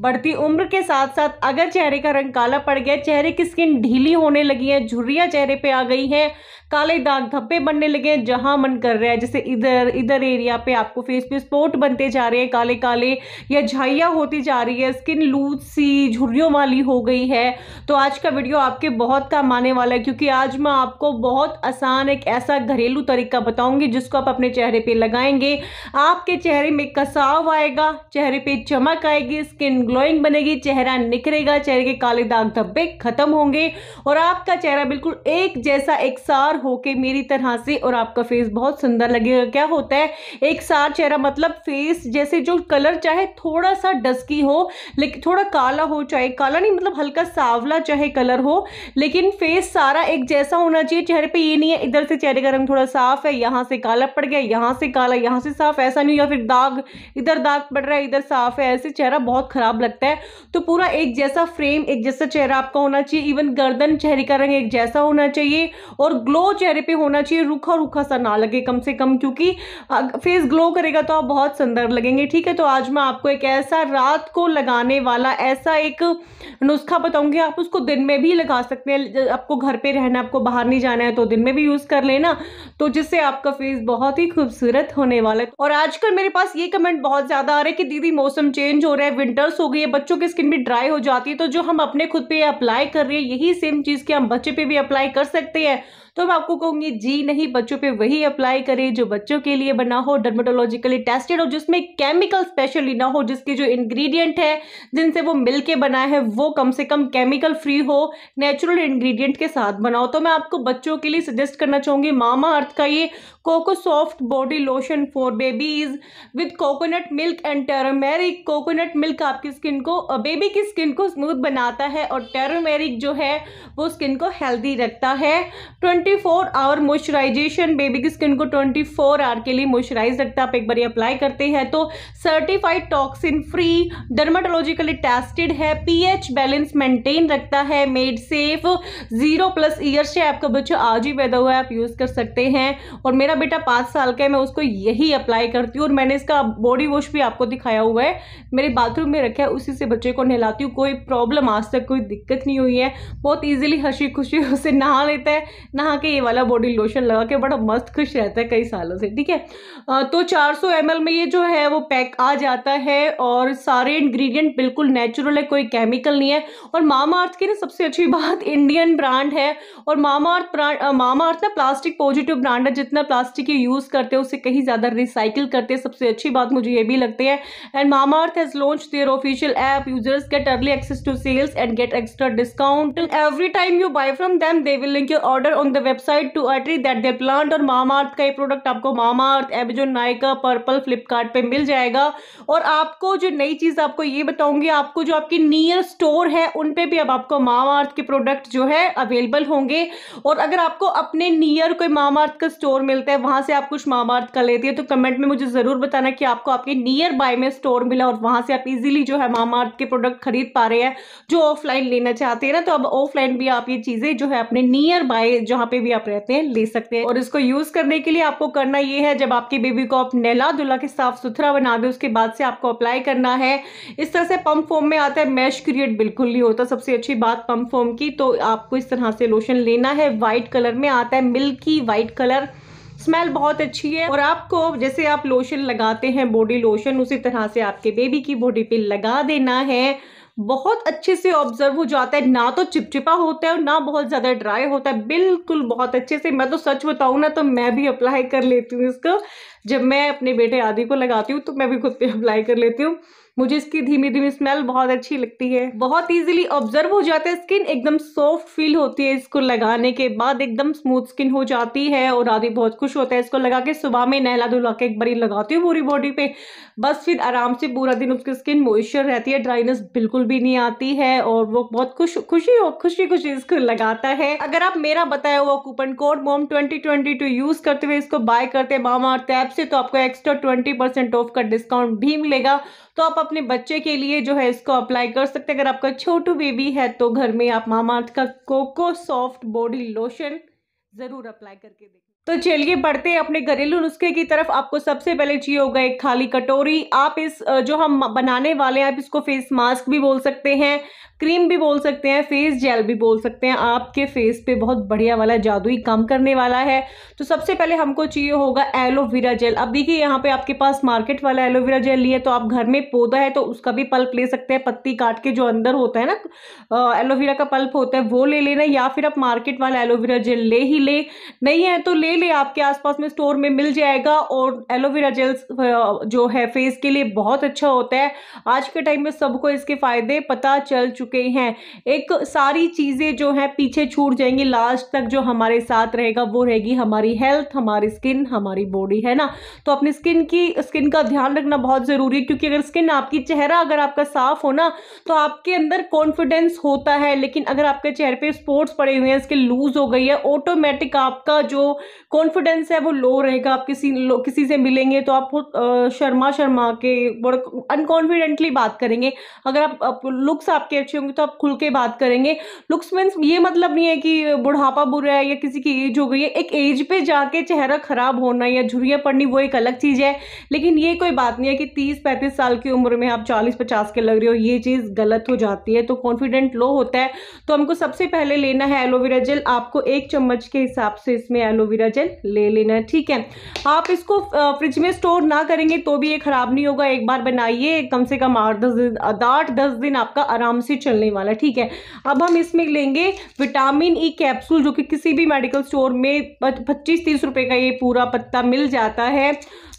बढ़ती उम्र के साथ साथ अगर चेहरे का रंग काला पड़ गया चेहरे की स्किन ढीली होने लगी है झुर्रियाँ चेहरे पे आ गई हैं काले दाग धब्बे बनने लगे हैं जहाँ मन कर रहा है जैसे इधर इधर एरिया पे आपको फेस पे स्पॉट बनते जा रहे हैं काले काले या झाइया होती जा रही है स्किन लूज सी झुर्रियों वाली हो गई है तो आज का वीडियो आपके बहुत काम आने वाला है क्योंकि आज मैं आपको बहुत आसान एक ऐसा घरेलू तरीका बताऊँगी जिसको आप अपने चेहरे पर लगाएंगे आपके चेहरे में कसाव आएगा चेहरे पर चमक आएगी स्किन ग्लोइंग बनेगी चेहरा निखरेगा चेहरे के काले दाग धब्बे खत्म होंगे और आपका चेहरा बिल्कुल एक जैसा एक सार होके मेरी तरह से और आपका फेस बहुत सुंदर लगेगा क्या होता है एक सार चेहरा मतलब फेस जैसे जो कलर चाहे थोड़ा सा डस्की हो लेकिन थोड़ा काला हो चाहे काला नहीं मतलब हल्का सावला चाहे कलर हो लेकिन फेस सारा एक जैसा होना चाहिए चेहरे पर ये नहीं है इधर से चेहरे का रंग थोड़ा साफ है यहाँ से काला पड़ गया यहाँ से काला यहाँ से साफ ऐसा नहीं या फिर दाग इधर दाग पड़ रहा है इधर साफ है ऐसे चेहरा बहुत खराब खराब लगता है तो पूरा एक जैसा फ्रेम एक जैसा चेहरा आपका होना चाहिए इवन गर्दन चेहरे का रंग एक जैसा होना चाहिए और ग्लो चेहरे पे होना चाहिए रूखा रूखा सा ना लगे कम से कम क्योंकि फेस ग्लो करेगा तो आप बहुत सुंदर लगेंगे ठीक है तो आज मैं आपको एक ऐसा रात को लगाने वाला ऐसा एक नुस्खा बताऊंगी आप उसको दिन में भी लगा सकते हैं आपको घर पे रहना आपको बाहर नहीं जाना है तो दिन में भी यूज़ कर लेना तो जिससे आपका फेस बहुत ही खूबसूरत होने वाला है और आजकल मेरे पास ये कमेंट बहुत ज़्यादा आ रहा है कि दीदी मौसम चेंज हो रहा है विंटर्स हो गई है बच्चों की स्किन भी ड्राई हो जाती है तो जो हम अपने खुद पे अप्लाई कर रहे हैं यही सेम चीज़ के हम बच्चे पे भी अप्लाई कर सकते हैं तो मैं आपको कहूंगी जी नहीं बच्चों पे वही अप्लाई करें जो बच्चों के लिए बना हो डर्मेटोलॉजिकली टेस्टेड हो जिसमें केमिकल स्पेशली ना हो जिसके जो इंग्रेडिएंट है जिनसे वो मिलके के बना है वो कम से कम केमिकल फ्री हो नेचुरल इंग्रेडिएंट के साथ बनाओ तो मैं आपको बच्चों के लिए सजेस्ट करना चाहूंगी मामा अर्थ का ये coco soft body lotion for babies with coconut milk and turmeric coconut milk आपकी स्किन को बेबी की स्किन को स्मूथ बनाता है और टेरोमेरिक जो है वो स्किन को हेल्दी रखता है 24 फोर आवर मॉइस्चराइजेशन बेबी की स्किन को 24 फोर आवर के लिए मॉइस्चराइज रखता है आप एक बार अप्लाई करते हैं तो certified toxin free dermatologically tested है पीएच बैलेंस मेंटेन रखता है made safe zero plus year से आपका बच्चा आज ही पैदा हुआ है आप यूज़ कर सकते हैं और मेरा बेटा पाँच साल का है मैं उसको यही अप्लाई करती हूँ और मैंने इसका बॉडी वॉश भी आपको दिखाया हुआ है मेरे बाथरूम में रखे है उसी से बच्चे को नहलाती हूँ कोई प्रॉब्लम आज तक कोई दिक्कत नहीं हुई है बहुत ईजिली हंसी खुशी उसे नहा लेता है नहा के ये वाला बॉडी लोशन लगा के बड़ा मस्त खुश रहता है कई सालों से ठीक है तो चार सौ में ये जो है वो पैक आ जाता है और सारे इन्ग्रीडियंट बिल्कुल नेचुरल है कोई केमिकल नहीं है और मामा अर्थ की ना सबसे अच्छी बात इंडियन ब्रांड है और मामा अर्थ ब्रांड मामा अर्थ ना प्लास्टिक पॉजिटिव ब्रांड है जितना प्लास्टिक ये यूज़ करते हैं उसे कहीं ज़्यादा रिसाइकिल करते हैं सबसे अच्छी बात मुझे ये भी लगती है and Mamaearth has launch their office beneficial app users get early access to sales and get extra discount every time you buy from them they will link your order on the website to a tree that they plant और मामाअर्थ का ये product आपको Mamaearth Amazon Nykaa Purplle Flipkart मिल जाएगा और आपको जो नई चीज़ आपको ये बताऊंगी आपको जो आपकी नियर स्टोर है उन पे भी अब आपको मामाअर्थ के प्रोडक्ट जो है अवेलेबल होंगे और अगर आपको अपने नियर कोई मामाअर्थ का स्टोर मिलता है वहां से आप कुछ मामा अर्थ का लेती है तो कमेंट में मुझे ज़रूर बताना कि आपको आपके नियर बाय में स्टोर मिला और वहां से आप इजिली जो है है मामा के प्रोडक्ट खरीद पा रहे हैं जो ऑफलाइन लेना चाहते हैं ना तो अब ऑफलाइन भी आप ये चीज़ें जो है अपने नियर बाय जहाँ पे भी आप रहते हैं ले सकते हैं और इसको यूज़ करने के लिए आपको करना ये है जब आपकी बेबी को आप नहला दुला के साफ सुथरा बना दे उसके बाद से आपको अप्लाई करना है इस तरह से पंप फोम में आता है मैश क्रिएट बिल्कुल नहीं होता सबसे अच्छी बात पंप फोम की तो आपको इस तरह से लोशन लेना है व्हाइट कलर में आता है मिल्की व्हाइट कलर स्मेल बहुत अच्छी है और आपको जैसे आप लोशन लगाते हैं बॉडी लोशन उसी तरह से आपके बेबी की बॉडी पे लगा देना है बहुत अच्छे से ऑब्जर्व हो जाता है ना तो चिपचिपा होता है और ना बहुत ज़्यादा ड्राई होता है बिल्कुल बहुत अच्छे से मैं तो सच बताऊँ ना तो मैं भी अप्लाई कर लेती हूँ इसको जब मैं अपने बेटे आदि को लगाती हूँ तो मैं भी खुद पे अप्लाई कर लेती हूँ मुझे इसकी धीमी धीमी स्मेल बहुत अच्छी लगती है बहुत इजीली ऑब्जर्व हो जाता है स्किन एकदम सॉफ्ट फील होती है इसको लगाने के बाद एकदम स्मूथ स्किन हो जाती है और आदि बहुत खुश होता है इसको लगा के सुबह में नहला धुला के एक बारी लगाती हूँ पूरी बॉडी पे बस फिर आराम से पूरा दिन उसकी स्किन मॉइस्चर रहती है ड्राइनेस बिल्कुल भी नहीं आती है और वो बहुत खुश खुशी हो खुशी खुशी इसको लगाता है अगर आप मेरा बताया हुआ coupon code mom twenty use करते हुए इसको बाय करते हैं मामा और टैब से तो आपको एक्स्ट्रा ट्वेंटी ऑफ का डिस्काउंट भी मिलेगा तो आप अपने बच्चे के लिए जो है इसको अप्लाई कर सकते हैं अगर आपका छोटू बेबी है तो घर में आप मामा अर्थ का कोको सॉफ्ट बॉडी लोशन ज़रूर अप्लाई करके देखें तो चलिए बढ़ते हैं अपने घरेलू नुस्खे की तरफ आपको सबसे पहले चाहिए होगा एक खाली कटोरी आप इस जो हम बनाने वाले हैं आप इसको फेस मास्क भी बोल सकते हैं क्रीम भी बोल सकते हैं फेस जेल भी बोल सकते हैं आपके फेस पे बहुत बढ़िया वाला जादुई काम करने वाला है तो सबसे पहले हमको चाहिए होगा एलोवेरा जेल अब देखिए यहाँ पे आपके पास मार्केट वाला एलोवेरा जेल लिया तो आप घर में पौधा है तो उसका भी पल्प ले सकते हैं पत्ती काट के जो अंदर होता है ना एलोवेरा का पल्प होता है वो ले लेना या फिर आप मार्केट वाला एलोवेरा जेल ले ही ले नहीं है तो ले ऑयल आपके आसपास में स्टोर में मिल जाएगा और एलोवेरा जेल्स जो है फेस के लिए बहुत अच्छा होता है आज के टाइम में सबको इसके फ़ायदे पता चल चुके हैं एक सारी चीज़ें जो है पीछे छूट जाएंगी लास्ट तक जो हमारे साथ रहेगा वो रहेगी हमारी हेल्थ हमारी स्किन हमारी बॉडी है ना तो अपनी स्किन की स्किन का ध्यान रखना बहुत ज़रूरी है क्योंकि अगर स्किन आपकी चेहरा अगर आपका साफ हो ना तो आपके अंदर कॉन्फिडेंस होता है लेकिन अगर आपके चेहरे पर स्पोर्ट्स पड़े हुए हैं स्किन लूज़ हो गई है ऑटोमेटिक आपका जो कॉन्फिडेंस है वो लो रहेगा आप किसी किसी से मिलेंगे तो आप शर्मा शर्मा के बड़ा अनकॉन्फिडेंटली बात करेंगे अगर आप, आप लुक्स आपके अच्छे होंगे तो आप खुल के बात करेंगे लुक्स मीन्स ये मतलब नहीं है कि बुढ़ापा बुरा है या किसी की एज हो गई है एक एज पे जाके चेहरा ख़राब होना या झुरियाँ पड़नी वो एक अलग चीज़ है लेकिन ये कोई बात नहीं है कि तीस पैंतीस साल की उम्र में आप चालीस पचास के लग रहे हो ये चीज़ गलत हो जाती है तो कॉन्फिडेंट लो होता है तो हमको सबसे पहले लेना है एलोवेरा जेल आपको एक चम्मच के हिसाब से इसमें एलोवेरा जेल मटेरियल ले लेना है ठीक है आप इसको फ्रिज में स्टोर ना करेंगे तो भी ये ख़राब नहीं होगा एक बार बनाइए कम से कम आठ दस दिन आठ दस दिन आपका आराम से चलने वाला ठीक है अब हम इसमें लेंगे विटामिन ई कैप्सूल जो कि किसी भी मेडिकल स्टोर में पच्चीस तीस रुपये का ये पूरा पत्ता मिल जाता है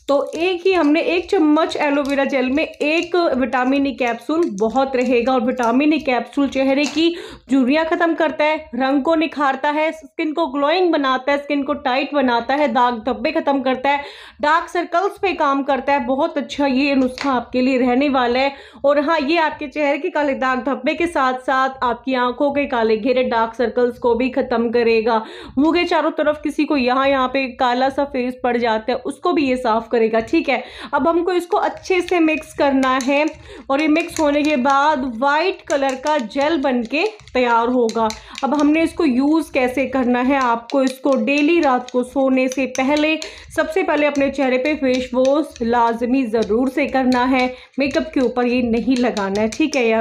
तो एक ही हमने एक चम्मच एलोवेरा जेल में एक विटामिन ई कैप्सूल बहुत रहेगा और विटामिन ई कैप्सूल चेहरे की झुर्रियाँ ख़त्म करता है रंग को निखारता है स्किन को ग्लोइंग बनाता है स्किन को टाइट बनाता है दाग धब्बे ख़त्म करता है डार्क सर्कल्स पे काम करता है बहुत अच्छा ये नुस्खा आपके लिए रहने वाला है और हाँ ये आपके चेहरे के काले दाग धब्बे के साथ साथ आपकी आंखों के काले घेरे डार्क सर्कल्स को भी ख़त्म करेगा मुँह के चारों तरफ किसी को यहाँ यहाँ पे काला सा फेस पड़ जाता है उसको भी ये साफ करेगा ठीक है अब हमको इसको अच्छे से मिक्स करना है और ये मिक्स होने के बाद वाइट कलर का जेल बन के तैयार होगा अब हमने इसको यूज़ कैसे करना है आपको इसको डेली रात को सोने से पहले सबसे पहले अपने चेहरे पे फेस वॉश लाजमी ज़रूर से करना है मेकअप के ऊपर ये नहीं लगाना है ठीक है या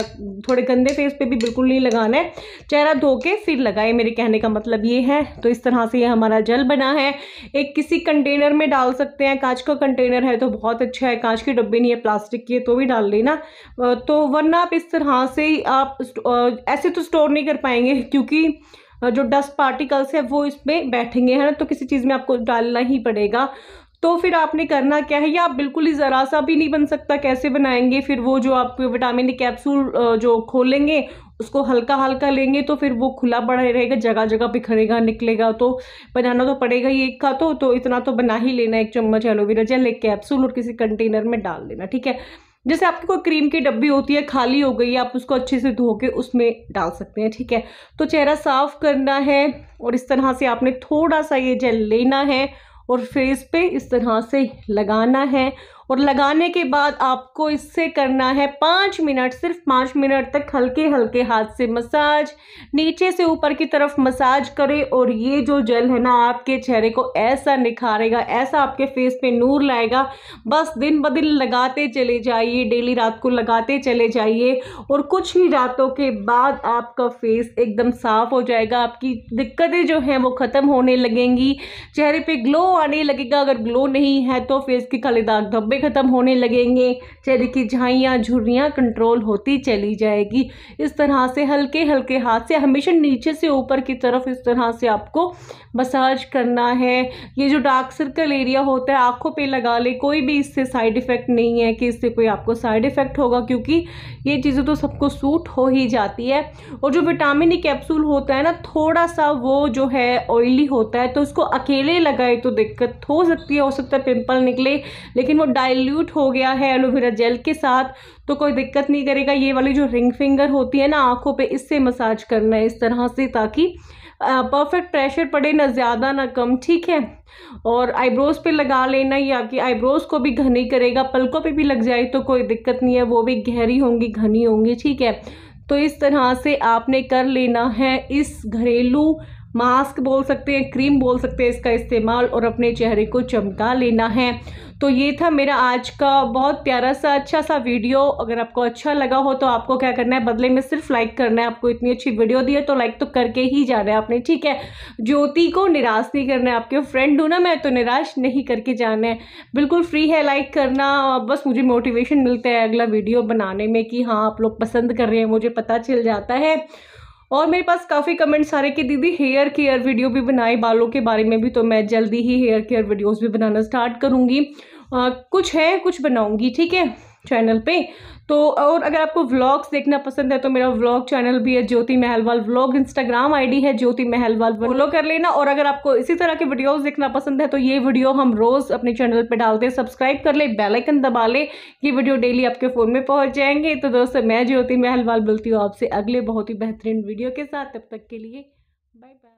थोड़े गंदे फेस पे भी बिल्कुल नहीं लगाना है चेहरा धो के फिर लगाए मेरे कहने का मतलब ये है तो इस तरह से ये हमारा जल बना है एक किसी कंटेनर में डाल सकते हैं कांच का कंटेनर है तो बहुत अच्छा है कांच की डब्बी नहीं है प्लास्टिक की है तो भी डाल लेना तो वरना आप इस तरह से ही आप ऐसे तो स्टोर नहीं कर पाएंगे क्योंकि जो डस्ट पार्टिकल्स है वो इसमें बैठेंगे है ना तो किसी चीज़ में आपको डालना ही पड़ेगा तो फिर आपने करना क्या है या आप बिल्कुल ही ज़रा सा भी नहीं बन सकता कैसे बनाएंगे फिर वो जो आप विटामिन कैप्सूल जो खोलेंगे उसको हल्का हल्का लेंगे तो फिर वो खुला बड़ा रहेगा जगह जगह बिखरेगा निकलेगा तो बनाना तो पड़ेगा ही एक का तो तो इतना तो बना ही लेना एक चम्मच एलोवेरा जेल एक कैप्सूल और किसी कंटेनर में डाल देना ठीक है जैसे आपकी कोई क्रीम की डब्बी होती है खाली हो गई है आप उसको अच्छे से धो के उसमें डाल सकते हैं ठीक है तो चेहरा साफ करना है और इस तरह से आपने थोड़ा सा ये जेल लेना है और फेस पे इस तरह से लगाना है और लगाने के बाद आपको इससे करना है पाँच मिनट सिर्फ पाँच मिनट तक हल्के हल्के हाथ से मसाज नीचे से ऊपर की तरफ मसाज करें और ये जो जेल है ना आपके चेहरे को ऐसा निखारेगा ऐसा आपके फेस पे नूर लाएगा बस दिन ब दिन लगाते चले जाइए डेली रात को लगाते चले जाइए और कुछ ही रातों के बाद आपका फेस एकदम साफ हो जाएगा आपकी दिक्कतें जो हैं वो ख़त्म होने लगेंगी चेहरे पर ग्लो आने लगेगा अगर ग्लो नहीं है तो फेस के खाले दाग धब्बे धब्बे ख़त्म होने लगेंगे चेहरे की झाइयाँ झुर्रियाँ कंट्रोल होती चली जाएगी इस तरह से हल्के हल्के हाथ से हमेशा नीचे से ऊपर की तरफ इस तरह से आपको मसाज करना है ये जो डार्क सर्कल एरिया होता है आँखों पे लगा ले कोई भी इससे साइड इफ़ेक्ट नहीं है कि इससे कोई आपको साइड इफ़ेक्ट होगा क्योंकि ये चीज़ें तो सबको सूट हो ही जाती है और जो विटामिन ई कैप्सूल होता है ना थोड़ा सा वो जो है ऑयली होता है तो उसको अकेले लगाए तो दिक्कत हो सकती है हो सकता है पिंपल निकले लेकिन वो डाइल्यूट हो गया है एलोवेरा जेल के साथ तो कोई दिक्कत नहीं करेगा ये वाली जो रिंग फिंगर होती है ना आँखों पे इससे मसाज करना है इस तरह से ताकि परफेक्ट प्रेशर पड़े ना ज़्यादा ना कम ठीक है और आईब्रोज़ पे लगा लेना ये आपकी आईब्रोज़ को भी घनी करेगा पलकों पे भी लग जाए तो कोई दिक्कत नहीं है वो भी गहरी होंगी घनी होंगी ठीक है तो इस तरह से आपने कर लेना है इस घरेलू मास्क बोल सकते हैं क्रीम बोल सकते हैं इसका इस्तेमाल और अपने चेहरे को चमका लेना है तो ये था मेरा आज का बहुत प्यारा सा अच्छा सा वीडियो अगर आपको अच्छा लगा हो तो आपको क्या करना है बदले में सिर्फ लाइक करना है आपको इतनी अच्छी वीडियो दी है तो लाइक तो करके ही जाना है आपने ठीक है ज्योति को निराश नहीं करना है आपके फ्रेंड हूँ ना मैं तो निराश नहीं करके जाना है बिल्कुल फ्री है लाइक करना बस मुझे मोटिवेशन मिलता है अगला वीडियो बनाने में कि हाँ आप लोग पसंद कर रहे हैं मुझे पता चल जाता है और मेरे पास काफ़ी कमेंट्स आ रहे कि दीदी हेयर केयर वीडियो भी बनाए बालों के बारे में भी तो मैं जल्दी ही हेयर केयर वीडियोज़ भी बनाना स्टार्ट करूँगी कुछ है कुछ बनाऊँगी ठीक है चैनल पे तो और अगर आपको व्लॉग्स देखना पसंद है तो मेरा व्लॉग चैनल भी है Jyoti Mahalwal vlog Instagram ID है ज्योति महलवाल फॉलो कर लेना और अगर आपको इसी तरह के वीडियोस देखना पसंद है तो ये वीडियो हम रोज़ अपने चैनल पे डालते हैं सब्सक्राइब कर ले बेलाइकन दबा ले ये वीडियो डेली आपके फ़ोन में पहुँच जाएंगे तो दोस्तों मैं ज्योति महलवाल बोलती हूँ आपसे अगले बहुत ही बेहतरीन वीडियो के साथ तब तक के लिए बाय बाय